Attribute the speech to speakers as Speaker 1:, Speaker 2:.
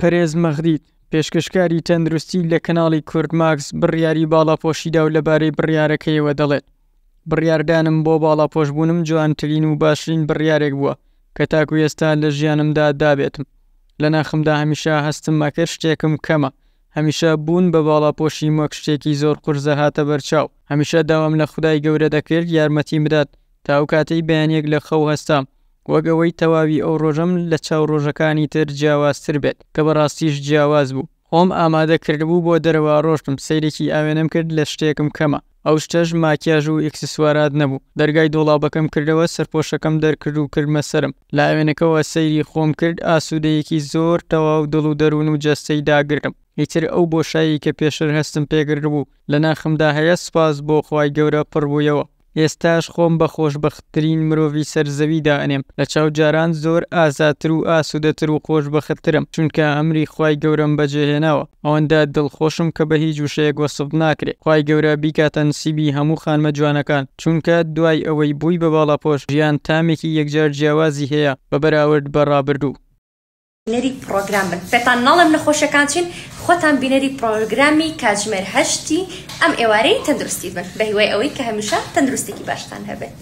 Speaker 1: پەرێز مەغریت پێشکەشکاری تەندروستی لە کەناڵی کوردماکس بڕیاری باڵاپۆشیدا و لەبارەی بڕیارەکەیەوە دەڵێت بڕاردانم بۆ باڵاپۆشبوونم جوانترین و باشترین بڕیارێک بووە کە تاکو ئێستا لە ژیانمدا دابێتم لە ناخمدا هەمیشە هەستم ماکە شتێکم کەمە هەمیشە بوون بە باڵاپۆشی مۆک شتێکی زۆر قرزە هاتە بەرچاو هەمیشە داوام لە خدای گەورە دەکرد یارمەتی بدات تاو کاتەی بەیانێک لە خەو هەستام وەگەوەی تەواوی ئەو ڕۆژەم لە چاو ڕۆژەکانی تر جیاوازتر بێت کە بەڕاستیش جیاواز بوو خۆم ئامادە کردبوو بۆ دەرەوە ڕۆشتم سیرێکی ئاوێنم کرد لە شتێکم کەمە ئەو شتەش ماکیاژ و ئکسسوارات نەبوو دەرگای دۆڵابەکەم کردەوە سەرپۆشەکەم دەرکرد و کردمە سرم لاوێنەکەەوە سەیری خۆم کرد ئاسوودەیەکی زۆر تەواو دڵ و دەروون و جەستەی داگرم هیچتر ئەو بۆشایی کە پێشر هەستم پێگربوو لە ناخمدا هەیە سپاس بۆ خی گەورە پڕبوویەوە ئێستاش خۆم بە خۆشببختترین مرۆڤ سەرزەویدا ئەنێم لە چاو جاران زۆر ئازاتر و ئاسوودەتر و خۆش بەختترم چونکە ئەمری خی گەورم بەجێهێناوە ئەوەندا دڵخۆشم کە بە هیچ وشەیەک وەسب ناکرێت خی گەورە بیکاتەن سیبی هەموو خانمە جوانەکان چونکە دوای ئەوەی بووی بە باڵاپۆش ژیان تامێکی یەکجار جیاوازی هەیە بە بەراورد بەڕابردوو
Speaker 2: بینەری پرۆگرام بن پێتان ناڵم نەخۆشەکان چین خۆتان بینەری پرۆگرامی کاتژمێر هەشتی ئەم ئێوارەی تەندروستی بن بە هیوای ئەوەی کە هەمیشە تەندروستێکی باشتان هەبێت.